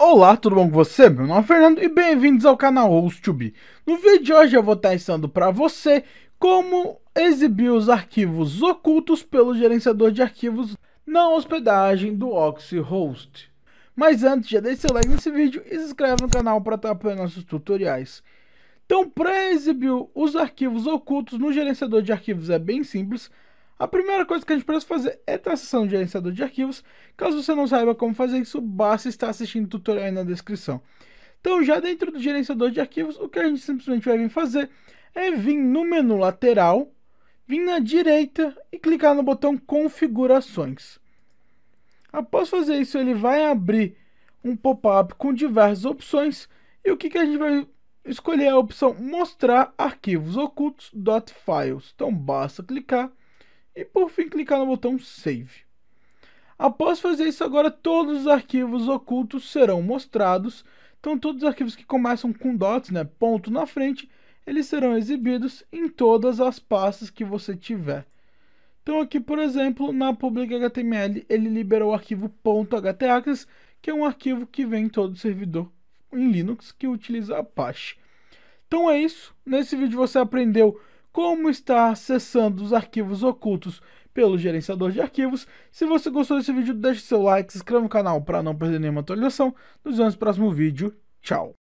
Olá, tudo bom com você? Meu nome é Fernando e bem-vindos ao canal host 2 No vídeo de hoje eu vou estar ensinando para você como exibir os arquivos ocultos pelo gerenciador de arquivos na hospedagem do OxyHost. Mas antes, já deixe seu like nesse vídeo e se inscreve no canal para estar apoiando nossos tutoriais. Então, para exibir os arquivos ocultos no gerenciador de arquivos é bem simples. A primeira coisa que a gente precisa fazer é ter a seção de gerenciador de arquivos. Caso você não saiba como fazer isso, basta estar assistindo o tutorial aí na descrição. Então, já dentro do gerenciador de arquivos, o que a gente simplesmente vai vir fazer é vir no menu lateral, vir na direita e clicar no botão configurações. Após fazer isso, ele vai abrir um pop-up com diversas opções e o que, que a gente vai escolher é a opção mostrar arquivos ocultos .files. Então, basta clicar e por fim clicar no botão Save. Após fazer isso agora, todos os arquivos ocultos serão mostrados, então todos os arquivos que começam com dots, né, ponto na frente, eles serão exibidos em todas as pastas que você tiver. Então aqui, por exemplo, na public HTML, ele liberou o arquivo .htaccess, que é um arquivo que vem em todo servidor em Linux que utiliza Apache. Então é isso, nesse vídeo você aprendeu como está acessando os arquivos ocultos pelo gerenciador de arquivos. Se você gostou desse vídeo, deixe seu like, se inscreva no canal para não perder nenhuma atualização. Nos vemos no próximo vídeo. Tchau!